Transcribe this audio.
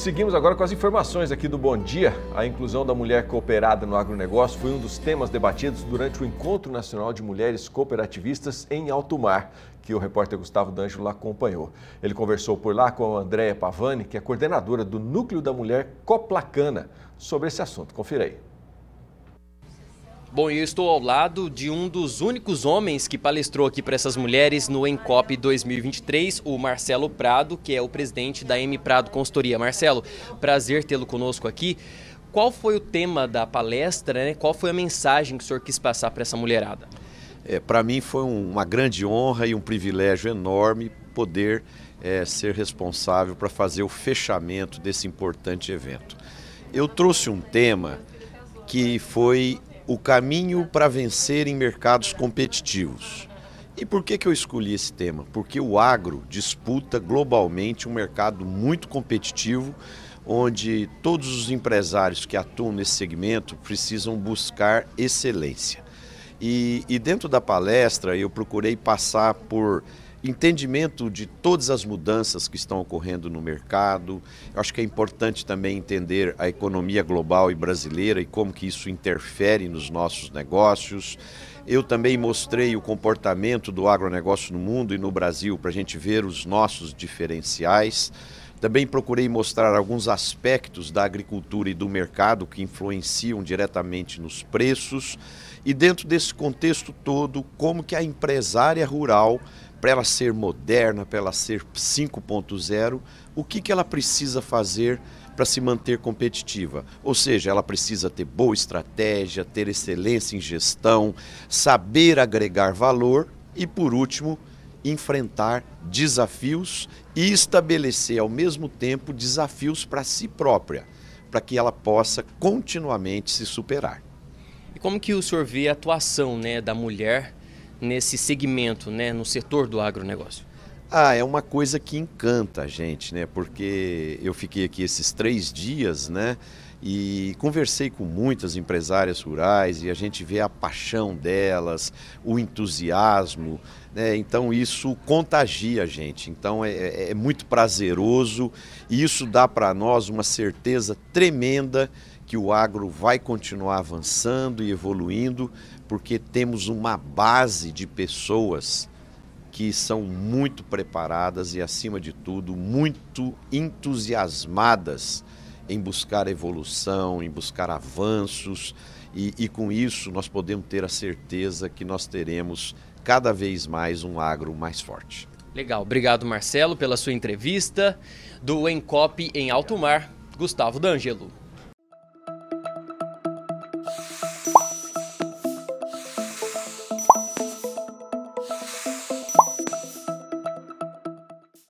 Seguimos agora com as informações aqui do Bom Dia. A inclusão da mulher cooperada no agronegócio foi um dos temas debatidos durante o Encontro Nacional de Mulheres Cooperativistas em Alto Mar, que o repórter Gustavo D'Angelo acompanhou. Ele conversou por lá com a Andréia Pavani, que é coordenadora do Núcleo da Mulher Coplacana, sobre esse assunto. Confira aí. Bom, eu estou ao lado de um dos únicos homens que palestrou aqui para essas mulheres no Encop 2023, o Marcelo Prado, que é o presidente da M Prado Consultoria. Marcelo, prazer tê-lo conosco aqui. Qual foi o tema da palestra, né? Qual foi a mensagem que o senhor quis passar para essa mulherada? É, para mim foi um, uma grande honra e um privilégio enorme poder é, ser responsável para fazer o fechamento desse importante evento. Eu trouxe um tema que foi o caminho para vencer em mercados competitivos. E por que, que eu escolhi esse tema? Porque o agro disputa globalmente um mercado muito competitivo, onde todos os empresários que atuam nesse segmento precisam buscar excelência. E, e dentro da palestra eu procurei passar por entendimento de todas as mudanças que estão ocorrendo no mercado. Eu acho que é importante também entender a economia global e brasileira e como que isso interfere nos nossos negócios. Eu também mostrei o comportamento do agronegócio no mundo e no Brasil para a gente ver os nossos diferenciais. Também procurei mostrar alguns aspectos da agricultura e do mercado que influenciam diretamente nos preços e dentro desse contexto todo como que a empresária rural para ela ser moderna, para ela ser 5.0, o que, que ela precisa fazer para se manter competitiva? Ou seja, ela precisa ter boa estratégia, ter excelência em gestão, saber agregar valor e, por último, enfrentar desafios e estabelecer ao mesmo tempo desafios para si própria, para que ela possa continuamente se superar. E como que o senhor vê a atuação né, da mulher nesse segmento, né, no setor do agronegócio? Ah, é uma coisa que encanta a gente, né? Porque eu fiquei aqui esses três dias, né? e conversei com muitas empresárias rurais e a gente vê a paixão delas, o entusiasmo, né? então isso contagia a gente, então é, é, é muito prazeroso e isso dá para nós uma certeza tremenda que o agro vai continuar avançando e evoluindo, porque temos uma base de pessoas que são muito preparadas e, acima de tudo, muito entusiasmadas em buscar evolução, em buscar avanços, e, e com isso nós podemos ter a certeza que nós teremos cada vez mais um agro mais forte. Legal, obrigado Marcelo pela sua entrevista do Encop em Alto Mar, Gustavo D'Angelo.